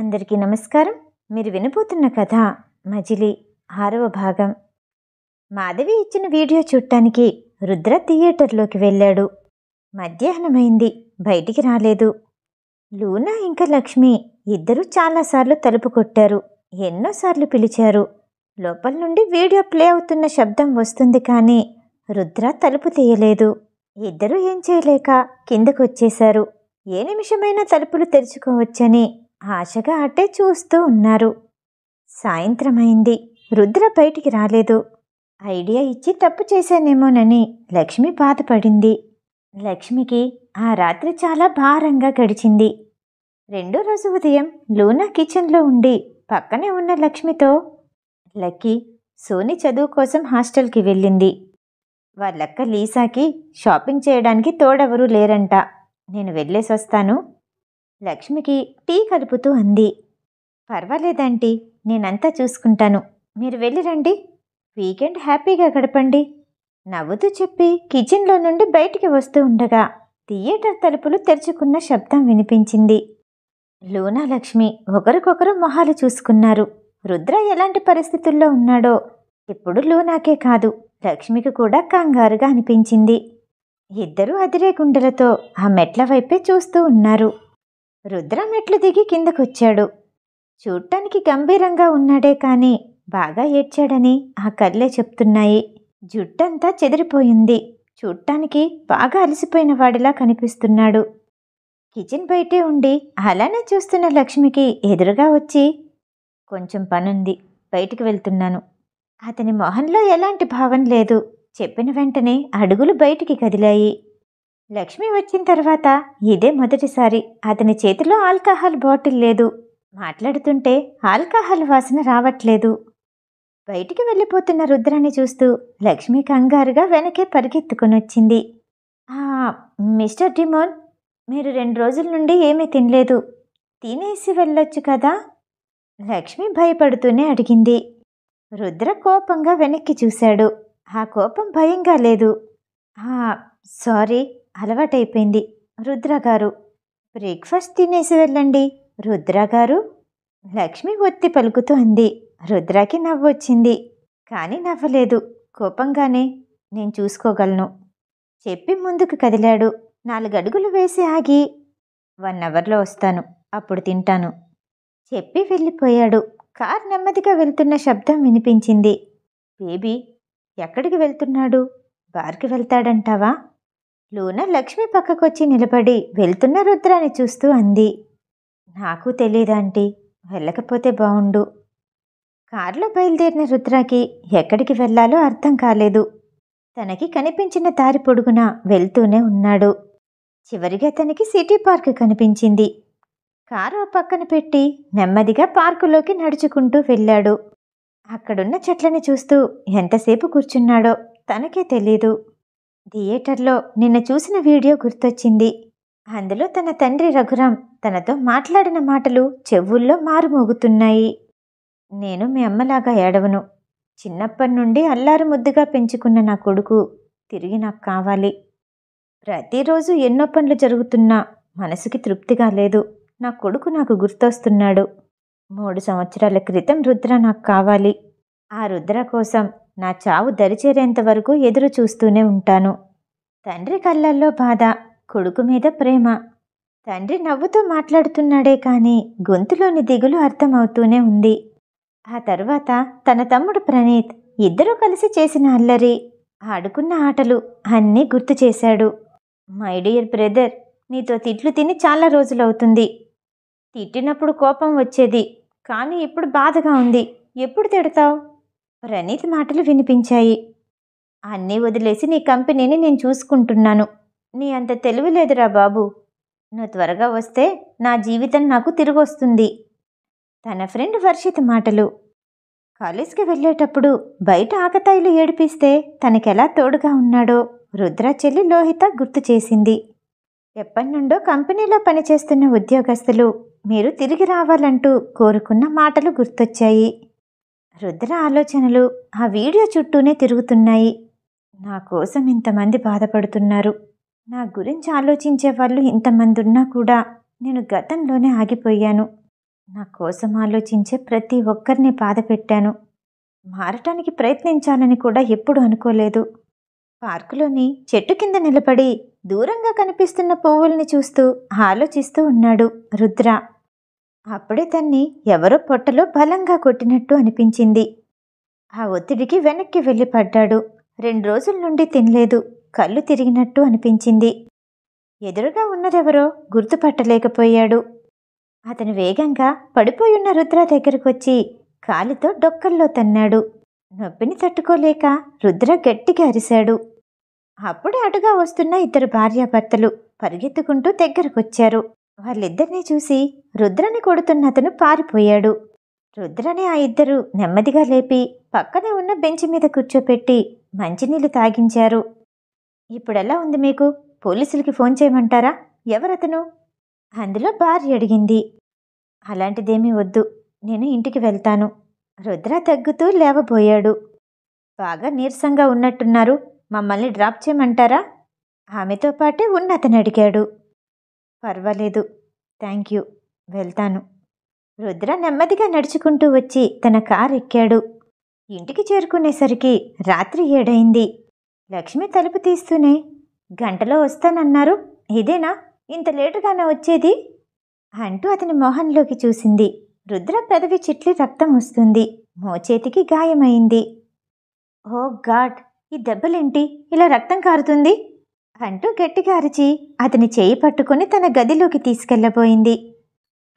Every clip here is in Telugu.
అందరికీ నమస్కారం మీరు వినబోతున్న కథ మజిలి ఆరవ భాగం మాధవి ఇచ్చిన వీడియో చూడటానికి రుద్ర థియేటర్లోకి వెళ్ళాడు మధ్యాహ్నమైంది బయటికి రాలేదు లూనా ఇంకా లక్ష్మి ఇద్దరూ చాలాసార్లు తలుపు కొట్టారు ఎన్నోసార్లు పిలిచారు లోపల నుండి వీడియో ప్లే అవుతున్న శబ్దం వస్తుంది కానీ రుద్ర తలుపు తీయలేదు ఇద్దరూ ఏం చేయలేక కిందకొచ్చేశారు ఏ నిమిషమైనా తలుపులు తెరుచుకోవచ్చని ఆశగా అట్టే చూస్తూ ఉన్నారు సాయంత్రమైంది రుద్ర బయటికి రాలేదు ఐడియా ఇచ్చి తప్పు చేశానేమోనని లక్ష్మి బాధపడింది లక్ష్మికి ఆ రాత్రి చాలా భారంగా గడిచింది రెండో రోజు ఉదయం లూనా కిచెన్లో ఉండి పక్కనే ఉన్న లక్ష్మితో లక్కీ సోని చదువు కోసం హాస్టల్కి వెళ్ళింది వాళ్ళక్క లీసాకి షాపింగ్ చేయడానికి తోడెవరూ లేరంట నేను వెళ్ళేసి వస్తాను లక్ష్మికి టీ కలుపుతూ అంది పర్వాలేదండి నేనంతా చూసుకుంటాను మీరు వెళ్ళిరండి వీకెండ్ హ్యాపీగా గడపండి నవ్వుతూ చెప్పి కిచెన్లో నుండి బయటికి వస్తూ ఉండగా థియేటర్ తలుపులు తెరుచుకున్న శబ్దం వినిపించింది లూనా లక్ష్మి ఒకరికొకరు మొహాలు చూసుకున్నారు రుద్ర ఎలాంటి పరిస్థితుల్లో ఉన్నాడో ఇప్పుడు లూనాకే కాదు లక్ష్మికి కూడా కంగారుగా అనిపించింది ఇద్దరూ అదిరే గుండెలతో ఆ మెట్ల వైపే చూస్తూ ఉన్నారు రుద్రం మెట్లు దిగి కిందకొచ్చాడు చూడటానికి గంభీరంగా ఉన్నాడే కానీ బాగా ఏడ్చాడని ఆ కళ్ళే చెప్తున్నాయి జుట్టంతా చెదిరిపోయింది చూడటానికి బాగా అలసిపోయిన వాడిలా కనిపిస్తున్నాడు కిచెన్ బయటే ఉండి అలానే చూస్తున్న లక్ష్మికి ఎదురుగా వచ్చి కొంచెం పనుంది బయటికి వెళ్తున్నాను అతని మొహంలో ఎలాంటి భావం లేదు చెప్పిన వెంటనే అడుగులు బయటికి కదిలాయి లక్ష్మి వచ్చిన తర్వాత ఇదే మొదటిసారి అతని చేతిలో ఆల్కహాల్ బాటిల్ లేదు మాట్లాడుతుంటే ఆల్కహాల్ వాసన రావట్లేదు బయటికి వెళ్ళిపోతున్న రుద్రాన్ని చూస్తూ లక్ష్మి కంగారుగా వెనకే పరిగెత్తుకుని వచ్చింది మిస్టర్ డిమోన్ మీరు రెండు రోజుల నుండి ఏమీ తినలేదు తినేసి వెళ్ళొచ్చు కదా లక్ష్మి భయపడుతూనే అడిగింది రుద్ర కోపంగా వెనక్కి చూశాడు ఆ కోపం భయంగా లేదు సారీ అలవాటైపోయింది రుద్ర గారు బ్రేక్ఫాస్ట్ తినేసి వెళ్ళండి రుద్ర గారు లక్ష్మి ఒత్తి పలుకుతూ అంది రుద్రాకి నవ్వొచ్చింది కానీ నవ్వలేదు కోపంగానే నేను చూసుకోగలను చెప్పి ముందుకు కదిలాడు నాలుగడుగులు వేసి ఆగి వన్ అవర్లో వస్తాను అప్పుడు తింటాను చెప్పి వెళ్ళిపోయాడు కార్ నెమ్మదిగా వెళ్తున్న శబ్దం వినిపించింది బేబీ ఎక్కడికి వెళ్తున్నాడు బార్కి వెళ్తాడంటావా లూన లక్ష్మి పక్కకొచ్చి నిలబడి వెళ్తున్న రుద్రాన్ని చూస్తూ అంది నాకు తెలియదాంటీ వెళ్ళకపోతే బావుండు కారులో బయలుదేరిన రుద్రాకి ఎక్కడికి వెళ్ళాలో అర్థం కాలేదు తనకి కనిపించిన దారి పొడుగున వెళ్తూనే ఉన్నాడు చివరిగా తనకి సిటీ పార్క్ కనిపించింది కారు పక్కన పెట్టి నెమ్మదిగా పార్కులోకి నడుచుకుంటూ వెళ్ళాడు అక్కడున్న చెట్లని చూస్తూ ఎంతసేపు కూర్చున్నాడో తనకే తెలీదు థియేటర్లో నిన్న చూసిన వీడియో గుర్తొచ్చింది అందులో తన తండ్రి రఘురాం తనతో మాట్లాడిన మాటలు చెవుల్లో మారుమోగుతున్నాయి నేను మీ అమ్మలాగా ఏడవను చిన్నప్పటి నుండి అల్లారు ముద్దుగా పెంచుకున్న నా కొడుకు తిరిగి నాకు కావాలి ప్రతిరోజు ఎన్నో పనులు జరుగుతున్నా మనసుకి తృప్తిగా లేదు నా కొడుకు నాకు గుర్తొస్తున్నాడు మూడు సంవత్సరాల క్రితం రుద్ర నాకు కావాలి ఆ రుద్ర కోసం నా చావు దరిచేరేంత వరకు ఎదురు చూస్తూనే ఉంటాను తండ్రి కళ్ళల్లో బాధ కొడుకు మీద ప్రేమ తండ్రి నవ్వుతూ మాట్లాడుతున్నాడే కానీ గొంతులోని దిగులు అర్థమవుతూనే ఉంది ఆ తర్వాత తన తమ్ముడు ప్రణీత్ ఇద్దరూ కలిసి చేసిన అల్లరి ఆడుకున్న ఆటలు అన్నీ గుర్తు చేశాడు మై డియర్ బ్రదర్ నీతో తిట్లు తిని చాలా రోజులవుతుంది తిట్టినప్పుడు కోపం వచ్చేది కానీ ఇప్పుడు బాధగా ఉంది ఎప్పుడు తిడతావు ప్రణీత్ మాటలు వినిపించాయి అన్నీ వదిలేసి నీ కంపెనీని నేను చూసుకుంటున్నాను నీ అంత తెలివి లేదురా బాబు నువ్వు త్వరగా వస్తే నా జీవితం నాకు తిరిగొస్తుంది తన ఫ్రెండ్ వర్షిత్ మాటలు కాలేజ్కి వెళ్ళేటప్పుడు బయట ఆకతాయిలు ఏడిపిస్తే తనకెలా తోడుగా ఉన్నాడో రుద్ర చెల్లి లోహిత గుర్తు చేసింది ఎప్పటినుండో కంపెనీలో పనిచేస్తున్న ఉద్యోగస్తులు మీరు తిరిగి రావాలంటూ కోరుకున్న మాటలు గుర్తొచ్చాయి రుద్ర ఆలోచనలు ఆ వీడియో చుట్టూనే తిరుగుతున్నాయి నా కోసం ఇంతమంది బాధపడుతున్నారు నా గురించి ఆలోచించే వాళ్ళు ఇంతమంది ఉన్నా కూడా నేను గతంలోనే ఆగిపోయాను నా కోసం ఆలోచించే ప్రతి ఒక్కరిని బాధ పెట్టాను మారటానికి ప్రయత్నించాలని కూడా ఎప్పుడు అనుకోలేదు పార్కులోని చెట్టు కింద నిలబడి దూరంగా కనిపిస్తున్న పువ్వుల్ని చూస్తూ ఆలోచిస్తూ ఉన్నాడు రుద్ర అప్పుడే తన్ని ఎవరో పొట్టలో బలంగా కొట్టినట్టు అనిపించింది ఆ ఒత్తిడికి వెనక్కి వెళ్ళి పడ్డాడు రెండు రోజుల నుండి తినలేదు కళ్ళు తిరిగినట్టు అనిపించింది ఎదురుగా ఉన్నదెవరో గుర్తుపట్టలేకపోయాడు అతను వేగంగా పడిపోయున్న రుద్ర దగ్గరకొచ్చి కాలితో డొక్కల్లో తన్నాడు నొప్పిని తట్టుకోలేక రుద్ర గట్టిగా అరిశాడు అప్పుడే అటుగా వస్తున్న ఇద్దరు భార్యాభర్తలు పరిగెత్తుకుంటూ దగ్గరకొచ్చారు వాళ్ళిద్దరినీ చూసి రుద్రని కొడుతున్న అతను పారిపోయాడు రుద్రని ఆ ఇద్దరు నెమ్మదిగా లేపి పక్కనే ఉన్న బెంచ్ మీద కూర్చోపెట్టి మంచినీళ్ళు తాగించారు ఇప్పుడెలా ఉంది మీకు పోలీసులకి ఫోన్ చేయమంటారా ఎవరతను అందులో భార్య అడిగింది అలాంటిదేమీ వద్దు నేను ఇంటికి వెళ్తాను రుద్ర తగ్గుతూ లేవబోయాడు బాగా నీరసంగా ఉన్నట్టున్నారు మమ్మల్ని డ్రాప్ చేయమంటారా ఆమెతో పాటే ఉన్నతను అడిగాడు పర్వాలేదు థ్యాంక్ యూ వెళ్తాను రుద్ర నెమ్మదిగా నడుచుకుంటూ వచ్చి తన కారు ఎక్కాడు ఇంటికి చేరుకునేసరికి రాత్రి ఏడైంది లక్ష్మి తలుపు తీస్తూనే గంటలో వస్తానన్నారు ఇదేనా ఇంత లేటుగానే వచ్చేది అంటూ అతని మొహంలోకి చూసింది రుద్ర పెదవి చిట్లి రక్తం వస్తుంది మోచేతికి గాయమైంది ఓ గాడ్ ఈ దెబ్బలేంటి ఇలా రక్తం కారుతుంది అంటూ గట్టిగా అరిచి అతని చేయి పట్టుకుని తన గదిలోకి తీసుకెళ్ళబోయింది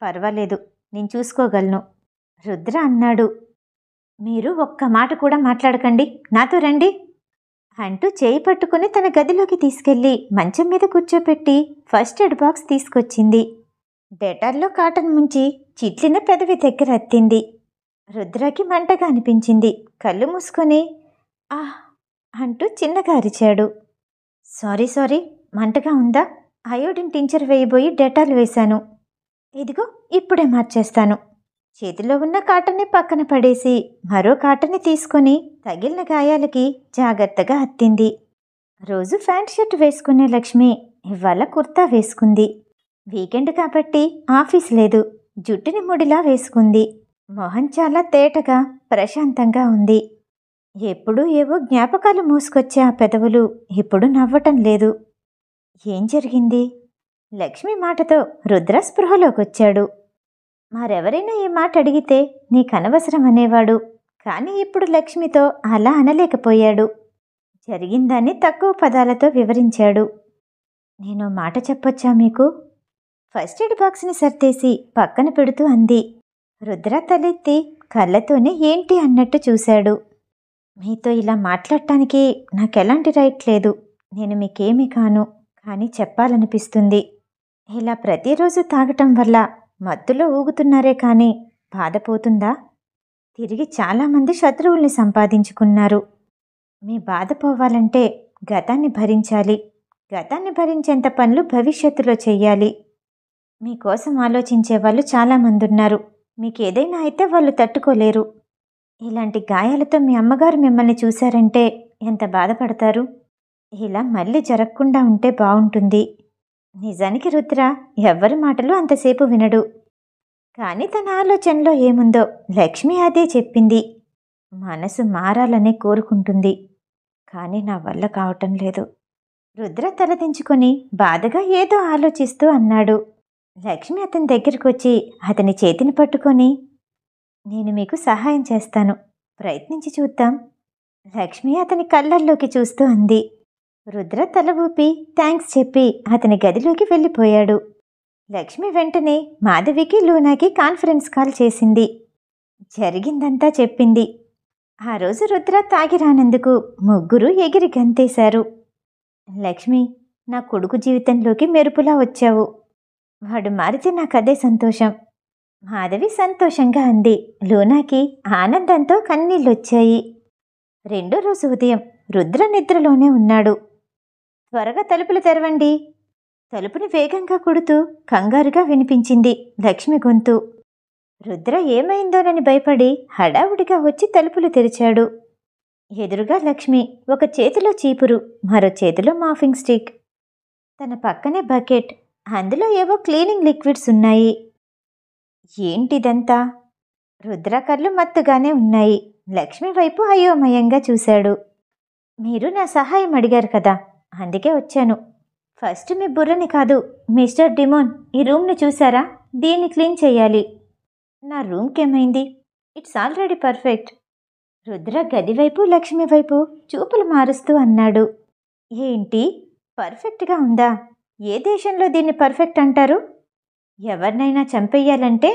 పర్వాలేదు నేను చూసుకోగలను రుద్ర అన్నాడు మీరు ఒక్క మాట కూడా మాట్లాడకండి నాతో రండి అంటూ చేయి పట్టుకుని తన గదిలోకి తీసుకెళ్ళి మంచం మీద కూర్చోపెట్టి ఫస్ట్ ఎయిడ్ బాక్స్ తీసుకొచ్చింది డెటాల్లో కాటన్ ముంచి చిట్లిన పెదవి దగ్గర అత్తింది రుద్రకి మంటగా అనిపించింది కళ్ళు మూసుకొని ఆహ్ అంటూ చిన్నగా అరిచాడు సారీ సారీ మంటగా ఉందా అయోడిన్ టించర్ వేయబోయి డెటాల్ వేశాను ఇదిగో ఇప్పుడే మార్చేస్తాను చేతిలో ఉన్న కాటన్ని పక్కన పడేసి మరో కాటన్ని తీసుకొని తగిలిన గాయాలకి జాగ్రత్తగా అత్తింది రోజు ఫ్యాంట్ షర్ట్ వేసుకునే లక్ష్మి ఇవాళ కుర్తా వేసుకుంది వీకెండ్ కాబట్టి ఆఫీస్ లేదు జుట్టుని ముడిలా వేసుకుంది మొహం చాలా తేటగా ప్రశాంతంగా ఉంది ఎప్పుడూ ఏవో జ్ఞాపకాలు మోసుకొచ్చే ఆ పెదవులు ఇప్పుడు నవ్వటం లేదు ఏం జరిగింది లక్ష్మి మాటతో రుద్ర వచ్చాడు మరెవరైనా ఈ మాట అడిగితే నీకనవసరం అనేవాడు కానీ ఇప్పుడు లక్ష్మితో అలా అనలేకపోయాడు జరిగిందాన్ని తక్కువ పదాలతో వివరించాడు నేను మాట చెప్పొచ్చా మీకు ఫస్ట్ ఎయిడ్ బాక్స్ని సర్దేసి పక్కన పెడుతూ అంది రుద్ర తలెత్తి కళ్ళతోనే ఏంటి అన్నట్టు చూశాడు మీతో ఇలా మాట్లాడటానికి నాకు ఎలాంటి రైట్ లేదు నేను మీకేమీ కాను కానీ చెప్పాలనిపిస్తుంది ఇలా ప్రతిరోజు తాగటం వల్ల మత్తులో ఊగుతున్నారే కానీ బాధపోతుందా తిరిగి చాలామంది శత్రువుల్ని సంపాదించుకున్నారు మీ బాధ పోవాలంటే గతాన్ని భరించాలి గతాన్ని భరించేంత పనులు భవిష్యత్తులో చెయ్యాలి మీకోసం ఆలోచించే వాళ్ళు చాలామంది ఉన్నారు మీకు ఏదైనా అయితే వాళ్ళు తట్టుకోలేరు ఇలాంటి గాయాలతో మీ అమ్మగారు మిమ్మల్ని చూశారంటే ఎంత బాధపడతారు ఇలా మళ్ళీ జరగకుండా ఉంటే బాగుంటుంది నిజానికి రుద్ర ఎవ్వరి మాటలు అంతసేపు వినడు కానీ తన ఆలోచనలో ఏముందో లక్ష్మి అదే చెప్పింది మనసు మారాలనే కోరుకుంటుంది కానీ నా వల్ల కావటం లేదు రుద్ర తలదించుకొని బాధగా ఏదో ఆలోచిస్తూ అన్నాడు లక్ష్మి అతని దగ్గరకొచ్చి అతని చేతిని పట్టుకొని నేను మీకు సహాయం చేస్తాను ప్రయత్నించి చూద్దాం లక్ష్మి అతని కళ్ళల్లోకి చూస్తూ అంది రుద్ర తల ఊపి థ్యాంక్స్ చెప్పి అతని గదిలోకి వెళ్ళిపోయాడు లక్ష్మి వెంటనే మాధవికి లూనాకి కాన్ఫరెన్స్ కాల్ చేసింది జరిగిందంతా చెప్పింది ఆ రోజు రుద్ర తాగిరానందుకు ముగ్గురు ఎగిరి గంతేశారు లక్ష్మి నా కొడుకు జీవితంలోకి మెరుపులా వచ్చావు వాడు మారితే నాకు అదే సంతోషం మాధవి సంతోషంగా అంది లూనాకి ఆనందంతో కన్నీళ్ళొచ్చాయి రెండో రోజు ఉదయం రుద్ర నిద్రలోనే ఉన్నాడు త్వరగా తలుపులు తెరవండి తలుపుని వేగంగా కొడుతూ కంగారుగా వినిపించింది లక్ష్మి గొంతు రుద్ర ఏమైందోనని భయపడి హడావుడిగా వచ్చి తలుపులు తెరిచాడు ఎదురుగా లక్ష్మి ఒక చేతిలో చీపురు మరో చేతిలో మాఫింగ్ స్టిక్ తన పక్కనే బకెట్ అందులో ఏవో క్లీనింగ్ లిక్విడ్స్ ఉన్నాయి ఏంటిదంతా రుద్రకర్లు మత్తుగానే ఉన్నాయి లక్ష్మి వైపు అయోమయంగా చూశాడు మీరు నా సహాయం అడిగారు కదా అందుకే వచ్చాను ఫస్ట్ మీ బుర్రని కాదు మిస్టర్ డిమోన్ ఈ రూమ్ని చూసారా దీన్ని క్లీన్ చేయాలి నా రూమ్కి ఏమైంది ఇట్స్ ఆల్రెడీ పర్ఫెక్ట్ రుద్ర గదివైపు లక్ష్మి వైపు చూపులు మారుస్తూ అన్నాడు ఏంటి పర్ఫెక్ట్గా ఉందా ఏ దేశంలో దీన్ని పర్ఫెక్ట్ అంటారు ఎవరినైనా చంపేయాలంటే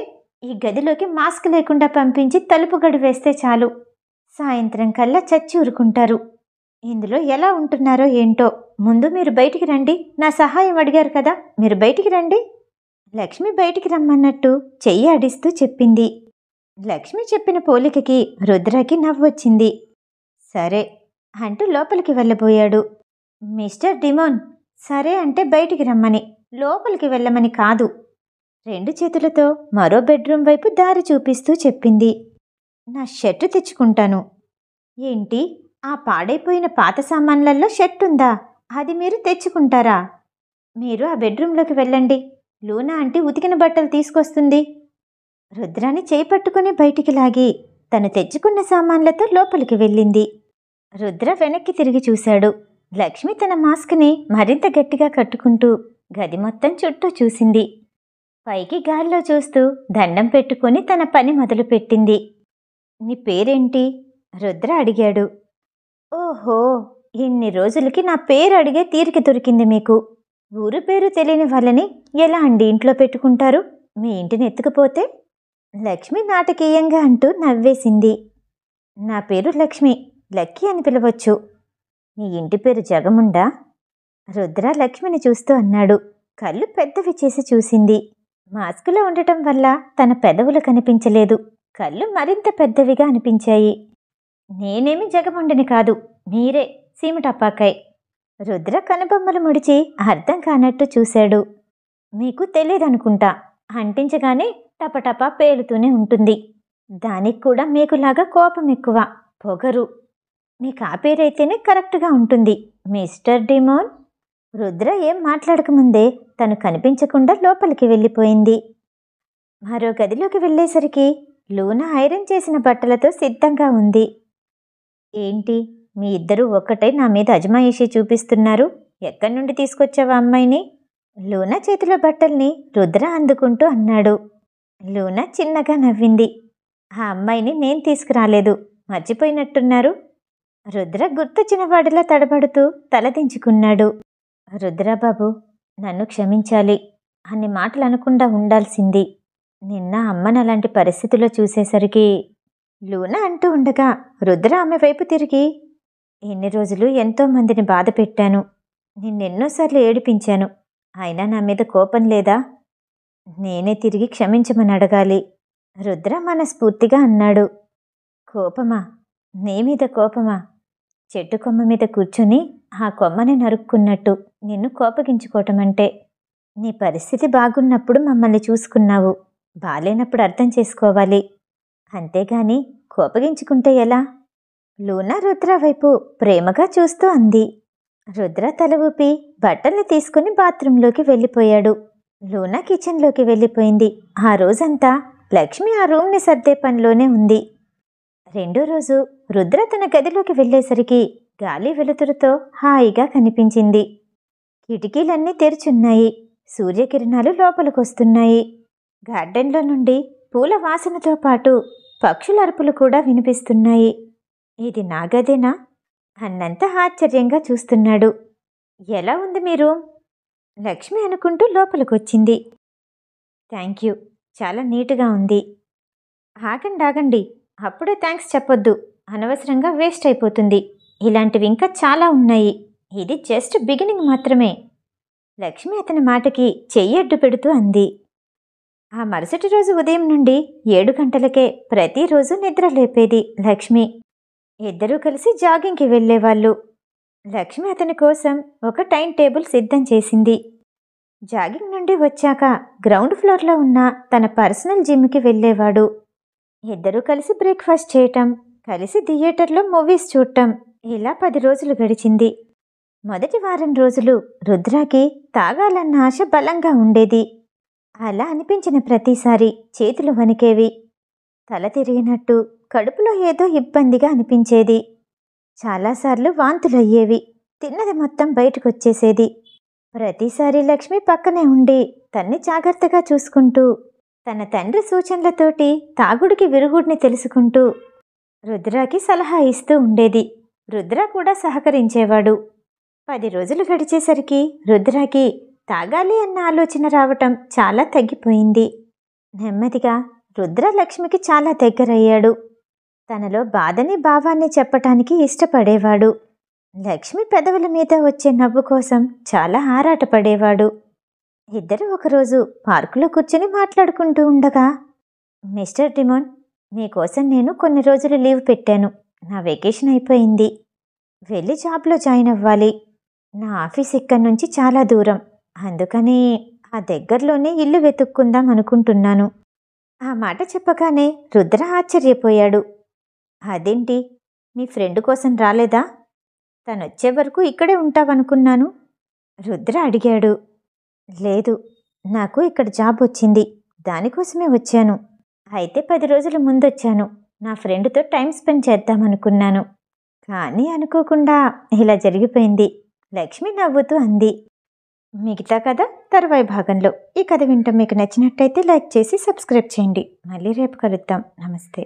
ఈ గదిలోకి మాస్క్ లేకుండా పంపించి తలుపు గడి వేస్తే చాలు సాయంత్రం కల్లా చచ్చి ఊరుకుంటారు ఇందులో ఎలా ఉంటున్నారో ఏంటో ముందు మీరు బయటికి రండి నా సహాయం అడిగారు కదా మీరు బయటికి రండి లక్ష్మి బయటికి రమ్మన్నట్టు చెయ్యి అడిస్తూ చెప్పింది లక్ష్మి చెప్పిన పోలికకి రుద్రకి నవ్వొచ్చింది సరే అంటూ లోపలికి వెళ్ళబోయాడు మిస్టర్ డిమోన్ సరే అంటే బయటికి రమ్మని లోపలికి వెళ్ళమని కాదు రెండు చేతులతో మరో బెడ్రూమ్ వైపు దారి చూపిస్తూ చెప్పింది నా షర్టు తెచ్చుకుంటాను ఏంటి ఆ పాడైపోయిన పాత సామాన్లలో షర్ట్ ఉందా అది మీరు తెచ్చుకుంటారా మీరు ఆ బెడ్రూమ్లోకి వెళ్ళండి లూనా అంటే ఉతికిన బట్టలు తీసుకొస్తుంది రుద్రాని చేపట్టుకుని బయటికి లాగి తను తెచ్చుకున్న సామాన్లతో లోపలికి వెళ్ళింది రుద్ర వెనక్కి తిరిగి చూశాడు లక్ష్మి తన మాస్క్ని మరింత గట్టిగా కట్టుకుంటూ గది మొత్తం చుట్టూ చూసింది పైకి గాల్లో చూస్తూ దండం పెట్టుకుని తన పని మొదలుపెట్టింది నీ పేరేంటి రుద్ర అడిగాడు ఓహో ఇన్ని రోజులకి నా పేరు అడిగే తీరిక దొరికింది మీకు ఊరు పేరు తెలియని వాళ్ళని ఎలా అండి ఇంట్లో పెట్టుకుంటారు మీ ఇంటిని ఎత్తుకుపోతే లక్ష్మి నాటకీయంగా అంటూ నవ్వేసింది నా పేరు లక్ష్మి లక్కీ అని పిలవచ్చు మీ ఇంటి పేరు జగముండా రుద్ర లక్ష్మిని చూస్తూ అన్నాడు కళ్ళు పెద్దవి చేసి చూసింది మాస్కులో ఉండటం వల్ల తన పెదవులు కనిపించలేదు కళ్ళు మరింత పెద్దవిగా అనిపించాయి నేనేమి జగముండని కాదు మీరే సీమటప్పాకాయ్ రుద్ర కనుబొమ్మలు ముడిచి అర్థం కానట్టు చూశాడు మీకు తెలియదనుకుంటా అంటించగానే టపటపా పేలుతూనే ఉంటుంది దానికి కూడా మీకులాగా కోపం ఎక్కువ పొగరు మీకు ఆ పేరైతేనే కరెక్ట్గా ఉంటుంది మిస్టర్ డిమోన్ రుద్ర ఏం మాట్లాడకముందే తను కనిపించకుండా లోపలికి వెళ్ళిపోయింది మరో గదిలోకి వెళ్ళేసరికి లూన ఐరన్ చేసిన బట్టలతో సిద్ధంగా ఉంది ఏంటి మీ ఇద్దరూ ఒక్కటే నా మీద అజమాయిషి చూపిస్తున్నారు ఎక్కడి నుండి తీసుకొచ్చావా అమ్మాయిని లూన చేతిలో బట్టల్ని రుద్ర అందుకుంటూ అన్నాడు లూన చిన్నగా నవ్వింది ఆ అమ్మాయిని నేను తీసుకురాలేదు మర్చిపోయినట్టున్నారు రుద్ర గుర్తొచ్చిన వాడిలా తడబడుతూ తలదించుకున్నాడు రుద్రబాబు నన్ను క్షమించాలి అన్ని మాటలు అనకుండా ఉండాల్సింది నిన్న అమ్మను అలాంటి పరిస్థితిలో చూసేసరికి లూనా అంటూ ఉండగా రుద్ర ఆమె వైపు తిరిగి ఎన్ని రోజులు మందిని బాధ పెట్టాను నిన్నెన్నోసార్లు ఏడిపించాను అయినా నా మీద కోపం లేదా నేనే తిరిగి క్షమించమని అడగాలి రుద్ర మనస్ఫూర్తిగా అన్నాడు కోపమా నీ మీద కోపమా చెట్టు కొమ్మ మీద కూర్చొని ఆ కొమ్మని నరుక్కున్నట్టు నిన్ను కోపగించుకోవటం అంటే నీ పరిస్థితి బాగున్నప్పుడు మమ్మల్ని చూసుకున్నావు బాలేనప్పుడు అర్థం చేసుకోవాలి అంతేగాని కోపగించుకుంటే ఎలా లూనా రుద్ర వైపు ప్రేమగా చూస్తూ అంది రుద్ర తల ఊపి బట్టల్ని తీసుకుని బాత్రూంలోకి వెళ్ళిపోయాడు లూనా కిచెన్లోకి వెళ్ళిపోయింది ఆ రోజంతా లక్ష్మి ఆ రూమ్ని సర్దే పనిలోనే ఉంది రెండో రోజు రుద్ర తన గదిలోకి వెళ్ళేసరికి గాలి వెలుతురుతో హాయిగా కనిపించింది కిటికీలన్నీ తెరుచున్నాయి సూర్యకిరణాలు లోపలికొస్తున్నాయి గార్డెన్లో నుండి పూల వాసనతో పాటు పక్షుల అరుపులు కూడా వినిపిస్తున్నాయి ఇది నాగదేనా అన్నంత ఆశ్చర్యంగా చూస్తున్నాడు ఎలా ఉంది మీరు లక్ష్మి అనుకుంటూ లోపలికొచ్చింది థ్యాంక్ యూ చాలా నీట్గా ఉంది ఆగండి ఆగండి అప్పుడే థ్యాంక్స్ చెప్పొద్దు అనవసరంగా వేస్ట్ అయిపోతుంది ఇలాంటివి ఇంకా చాలా ఉన్నాయి ఇది జస్ట్ బిగినింగ్ మాత్రమే లక్ష్మి అతని మాటకి చెయ్యి అడ్డు పెడుతూ అంది ఆ మరుసటి రోజు ఉదయం నుండి ఏడు గంటలకే ప్రతిరోజు నిద్ర లేపేది లక్ష్మి ఇద్దరూ కలిసి జాగింగ్కి వెళ్ళేవాళ్ళు లక్ష్మి అతని కోసం ఒక టైం టేబుల్ సిద్ధం చేసింది జాగింగ్ నుండి వచ్చాక గ్రౌండ్ ఫ్లోర్లో ఉన్న తన పర్సనల్ జిమ్కి వెళ్ళేవాడు ఇద్దరూ కలిసి బ్రేక్ఫాస్ట్ చేయటం కలిసి థియేటర్లో మూవీస్ చూడటం ఇలా పది రోజులు గడిచింది మొదటి వారం రోజులు రుద్రాకి తాగాలన్న ఆశ బలంగా ఉండేది అలా అనిపించిన ప్రతిసారి చేతులు వణికేవి తల తిరిగినట్టు కడుపులో ఏదో ఇబ్బందిగా అనిపించేది చాలాసార్లు వాంతులయ్యేవి తిన్నది మొత్తం బయటకొచ్చేసేది ప్రతిసారి లక్ష్మి పక్కనే ఉండి తన్ని జాగ్రత్తగా చూసుకుంటూ తన తండ్రి సూచనలతోటి తాగుడికి విరుగుడిని తెలుసుకుంటూ రుద్రాకి సలహా ఇస్తూ ఉండేది రుద్ర కూడా సహకరించేవాడు పది రోజులు గడిచేసరికి రుద్రాకి తాగాలి అన్న ఆలోచన రావటం చాలా తగ్గిపోయింది నెమ్మదిగా రుద్ర లక్ష్మికి చాలా దగ్గరయ్యాడు తనలో బాధని భావాన్ని చెప్పటానికి ఇష్టపడేవాడు లక్ష్మి పెదవుల మీద వచ్చే నవ్వు కోసం చాలా ఆరాటపడేవాడు ఇద్దరు ఒకరోజు పార్కులో కూర్చుని మాట్లాడుకుంటూ ఉండగా మిస్టర్ డిమోన్ మీకోసం నేను కొన్ని రోజులు లీవ్ పెట్టాను నా వెకేషన్ అయిపోయింది వెళ్ళి జాబ్లో జాయిన్ అవ్వాలి నా ఆఫీస్ ఇక్కడి నుంచి చాలా దూరం అందుకని ఆ దగ్గరలోనే ఇల్లు వెతుక్కుందాం అనుకుంటున్నాను ఆ మాట చెప్పగానే రుద్ర ఆశ్చర్యపోయాడు అదేంటి మీ ఫ్రెండ్ కోసం రాలేదా వచ్చే వరకు ఇక్కడే ఉంటావనుకున్నాను రుద్ర అడిగాడు లేదు నాకు ఇక్కడ జాబ్ వచ్చింది దానికోసమే వచ్చాను అయితే పది రోజుల ముందొచ్చాను నా ఫ్రెండ్తో టైం స్పెండ్ చేద్దామనుకున్నాను కానీ అనుకోకుండా ఇలా జరిగిపోయింది లక్ష్మి నవ్వుతూ అంది మిగతా కథ తర్వాయి భాగంలో ఈ కథ వింటూ మీకు నచ్చినట్టయితే లైక్ చేసి సబ్స్క్రైబ్ చేయండి మళ్ళీ రేపు కలుద్దాం నమస్తే